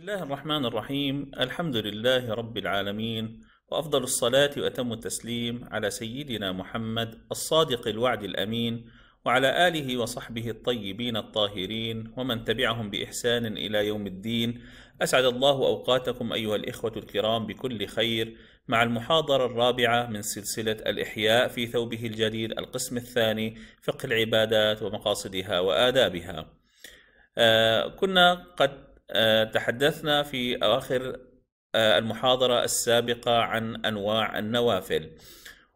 بسم الله الرحمن الرحيم الحمد لله رب العالمين وأفضل الصلاة وأتم التسليم على سيدنا محمد الصادق الوعد الأمين وعلى آله وصحبه الطيبين الطاهرين ومن تبعهم بإحسان إلى يوم الدين أسعد الله أوقاتكم أيها الإخوة الكرام بكل خير مع المحاضرة الرابعة من سلسلة الإحياء في ثوبه الجديد القسم الثاني فقه العبادات ومقاصدها وآدابها آه كنا قد آه، تحدثنا في اخر آه، المحاضره السابقه عن انواع النوافل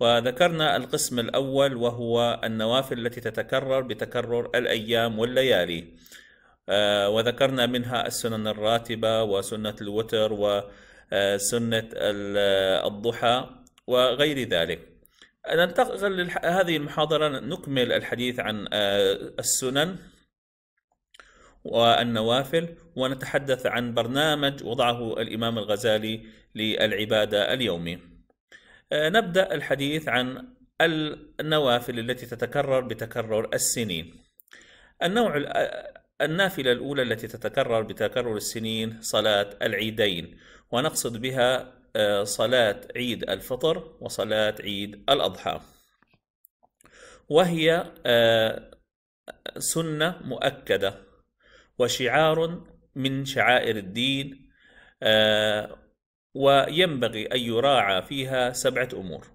وذكرنا القسم الاول وهو النوافل التي تتكرر بتكرر الايام والليالي آه، وذكرنا منها السنن الراتبه وسنه الوتر وسنه الضحى وغير ذلك ننتقل هذه المحاضره نكمل الحديث عن السنن والنوافل ونتحدث عن برنامج وضعه الإمام الغزالي للعبادة اليومي. آه، نبدأ الحديث عن النوافل التي تتكرر بتكرر السنين. النوع آه، النافلة الأولى التي تتكرر بتكرر السنين صلاة العيدين ونقصد بها آه، صلاة عيد الفطر وصلاة عيد الأضحى. وهي سنة مؤكدة وشعار من شعائر الدين آه، وينبغي أن يراعى فيها سبعة أمور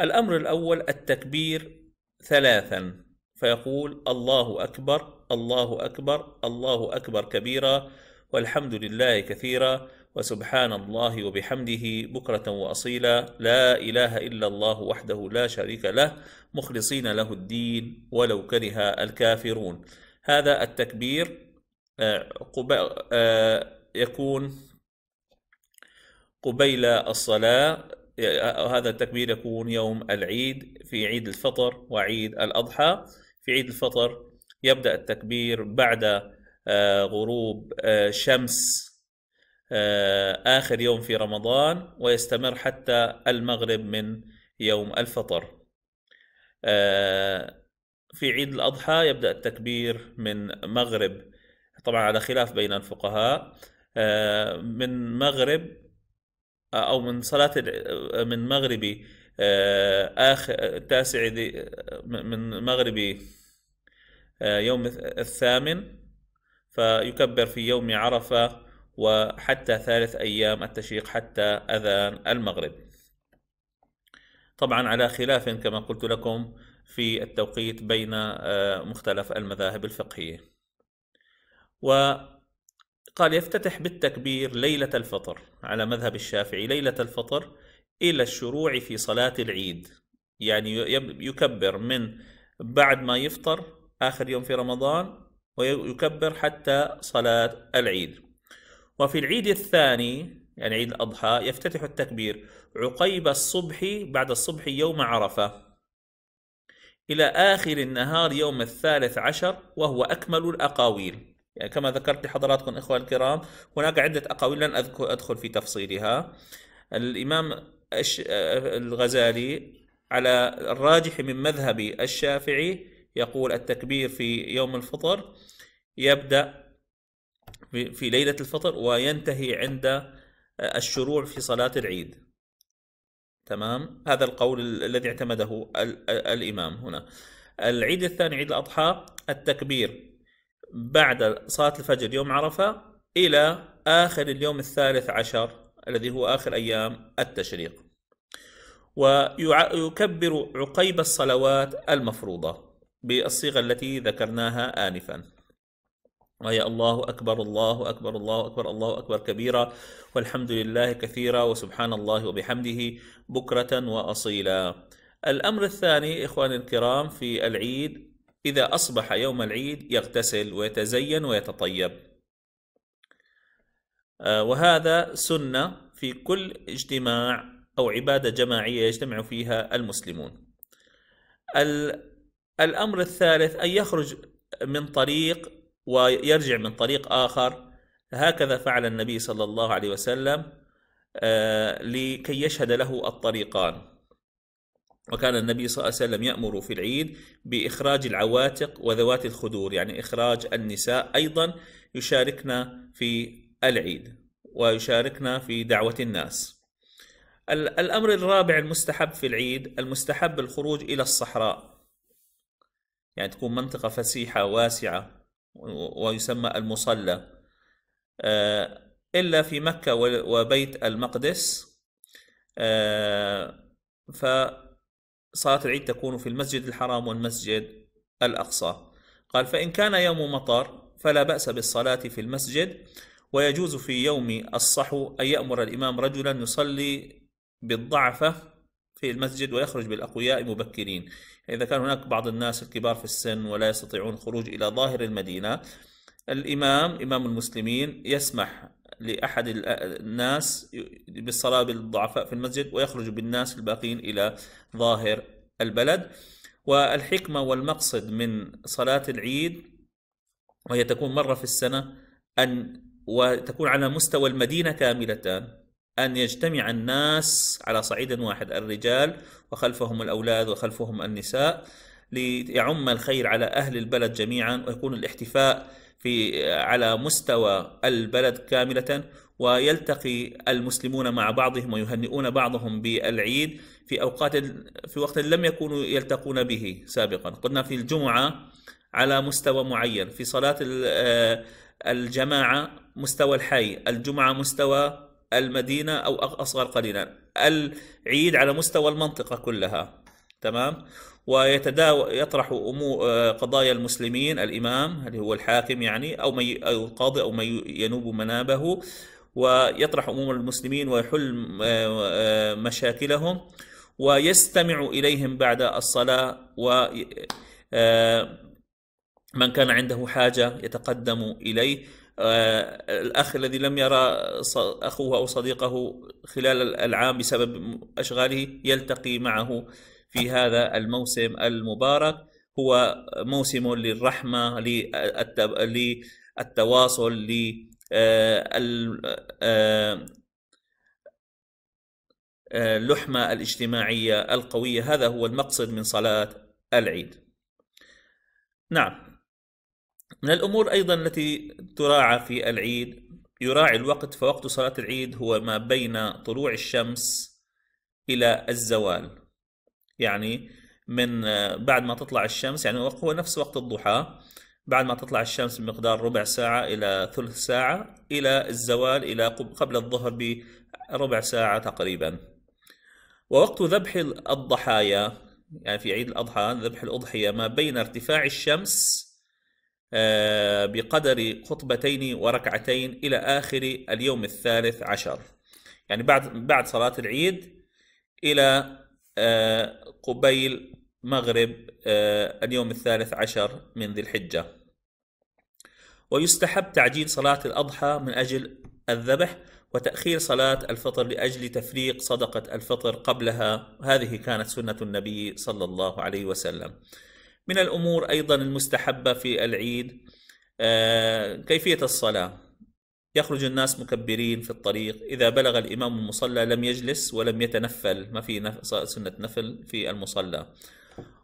الأمر الأول التكبير ثلاثا فيقول الله أكبر الله أكبر الله أكبر كبيرا والحمد لله كثيرا وسبحان الله وبحمده بكرة وأصيلا لا إله إلا الله وحده لا شريك له مخلصين له الدين ولو كره الكافرون هذا التكبير آه، آه، يكون قبيل الصلاة آه، هذا التكبير يكون يوم العيد في عيد الفطر وعيد الأضحى في عيد الفطر يبدأ التكبير بعد غروب شمس آخر يوم في رمضان ويستمر حتى المغرب من يوم الفطر في عيد الأضحى يبدأ التكبير من مغرب طبعا على خلاف بين الفقهاء آه، من مغرب آه، أو من صلاة آه، من مغربي آخر التاسع من مغربي يوم الثامن فيكبر في يوم عرفة وحتى ثالث أيام التشريق حتى أذان المغرب طبعا على خلاف كما قلت لكم في التوقيت بين آه، مختلف المذاهب الفقهيه وقال يفتتح بالتكبير ليله الفطر على مذهب الشافعي ليله الفطر الى الشروع في صلاه العيد يعني يكبر من بعد ما يفطر اخر يوم في رمضان ويكبر حتى صلاه العيد وفي العيد الثاني يعني عيد الاضحى يفتتح التكبير عقيب الصبح بعد الصبح يوم عرفه إلى آخر النهار يوم الثالث عشر وهو أكمل الأقاويل يعني كما ذكرت لحضراتكم إخوة الكرام هناك عدة أقاويل لن أدخل في تفصيلها الإمام الغزالي على الراجح من مذهب الشافعي يقول التكبير في يوم الفطر يبدأ في ليلة الفطر وينتهي عند الشروع في صلاة العيد تمام هذا القول الذي اعتمده ال ال الإمام هنا العيد الثاني عيد الأضحى التكبير بعد صلاة الفجر يوم عرفة إلى آخر اليوم الثالث عشر الذي هو آخر أيام التشريق ويكبر عقيب الصلوات المفروضة بالصيغة التي ذكرناها آنفا وهي آية الله أكبر الله أكبر الله أكبر الله أكبر كبيرا والحمد لله كثيرا وسبحان الله وبحمده بكرة وأصيلا الأمر الثاني إخواني الكرام في العيد إذا أصبح يوم العيد يغتسل ويتزين ويتطيب آه، وهذا سنة في كل اجتماع أو عبادة جماعية يجتمع فيها المسلمون الأمر الثالث أن يخرج من طريق ويرجع من طريق آخر هكذا فعل النبي صلى الله عليه وسلم آه، لكي يشهد له الطريقان وكان النبي صلى الله عليه وسلم يأمر في العيد بإخراج العواتق وذوات الخدور يعني إخراج النساء أيضا يشاركنا في العيد ويشاركنا في دعوة الناس الأمر الرابع المستحب في العيد المستحب الخروج إلى الصحراء يعني تكون منطقة فسيحة واسعة ويسمى المصلى آه، إلا في مكة وبيت المقدس آه، فصلاة العيد تكون في المسجد الحرام والمسجد الأقصى قال فإن كان يوم مطر فلا بأس بالصلاة في المسجد ويجوز في يوم الصحو أن يأمر الإمام رجلا يصلي بالضعفة في المسجد ويخرج بالأقوياء مبكرين إذا كان هناك بعض الناس الكبار في السن ولا يستطيعون الخروج إلى ظاهر المدينة الإمام إمام المسلمين يسمح لأحد الناس بالصلاة بالضعفاء في المسجد ويخرج بالناس الباقين إلى ظاهر البلد والحكمة والمقصد من صلاة العيد وهي تكون مرة في السنة أن وتكون على مستوى المدينة كاملة أن يجتمع الناس على صعيد واحد الرجال وخلفهم الأولاد وخلفهم النساء ليعم الخير على أهل البلد جميعا ويكون الاحتفاء في على مستوى البلد كاملة ويلتقي المسلمون مع بعضهم ويهنئون بعضهم بالعيد في أوقات في وقت لم يكونوا يلتقون به سابقا قلنا في الجمعة على مستوى معين في صلاة آه، الجماعة مستوى الحي الجمعة مستوى المدينة أو أصغر قليلا العيد على مستوى المنطقة كلها تمام ويتداول يطرح أمور آه، قضايا المسلمين الإمام اللي هو الحاكم يعني أو, من أو القاضي أو من ينوب منابه ويطرح أمور المسلمين ويحل آه، آه، مشاكلهم ويستمع إليهم بعد الصلاة و من كان عنده حاجة يتقدم إليه آه، الأخ الذي لم يرى أخوه أو صديقه خلال العام بسبب أشغاله يلتقي معه في هذا الموسم المبارك هو موسم للرحمة للتواصل آه، آه، اللحمة الاجتماعية القوية هذا هو المقصد من صلاة العيد نعم من الأمور أيضا التي تراعى في العيد يراعي الوقت فوقت صلاة العيد هو ما بين طلوع الشمس إلى الزوال يعني من آه، بعد ما تطلع الشمس يعني هو نفس وقت الضحى بعد ما تطلع الشمس بمقدار ربع ساعة إلى ثلث ساعة إلى الزوال إلى قبل الظهر بربع ساعة تقريبا ووقت ذبح الضحايا يعني في عيد الأضحى ذبح الأضحية ما بين ارتفاع الشمس آه، بقدر خطبتين وركعتين إلى آخر اليوم الثالث عشر يعني بعد بعد صلاة العيد إلى آه، قبيل مغرب آه، اليوم الثالث عشر من ذي الحجة ويستحب تعجيل صلاة الأضحى من أجل الذبح وتأخير صلاة الفطر لأجل تفريق صدقة الفطر قبلها هذه كانت سنة النبي صلى الله عليه وسلم من الامور ايضا المستحبه في العيد آه، كيفيه الصلاه يخرج الناس مكبرين في الطريق إذا بلغ الإمام المصلى لم يجلس ولم يتنفل ما في سنة نفل في المصلى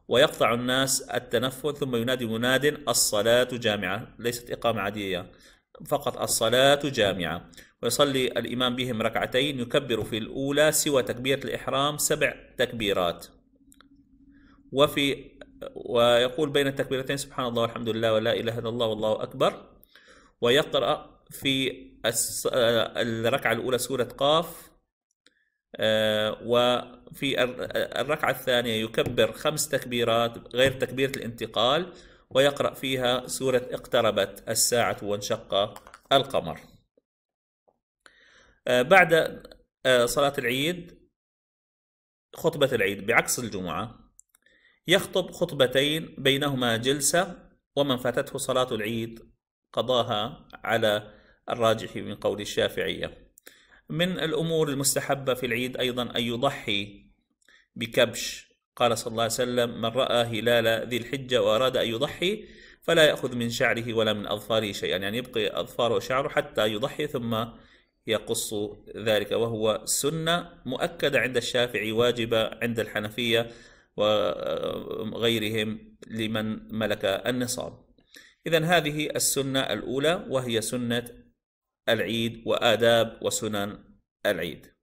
ويقطع الناس التنفل ثم ينادي مناد الصلاة جامعة ليست إقامة عادية فقط الصلاة جامعة ويصلي الإمام بهم ركعتين يكبر في الأولى سوى تكبيرة الإحرام سبع تكبيرات وفي ويقول بين التكبيرتين سبحان الله والحمد لله ولا إله إلا الله والله أكبر ويقرأ في آه، الركعة الأولى سورة قاف آه، وفي آه، الركعة الثانية يكبر خمس تكبيرات غير تكبيرة الانتقال ويقرأ فيها سورة اقتربت الساعة وانشق القمر بعد صلاة العيد خطبة العيد بعكس الجمعة يخطب خطبتين بينهما جلسة ومن فاتته صلاة العيد قضاها على الراجح من قول الشافعية من الأمور المستحبة في العيد أيضا أن يضحي بكبش قال صلى الله عليه وسلم من رأى هلال ذي الحجة وأراد أن يضحي فلا يأخذ من شعره ولا من أظفاره شيئا يعني يبقي أظفاره وشعره حتى يضحي ثم يقص ذلك وهو سنة مؤكدة عند الشافعي واجبة عند الحنفية وغيرهم لمن ملك النصاب إذا هذه السنة الأولى وهي سنة العيد وآداب وسنن العيد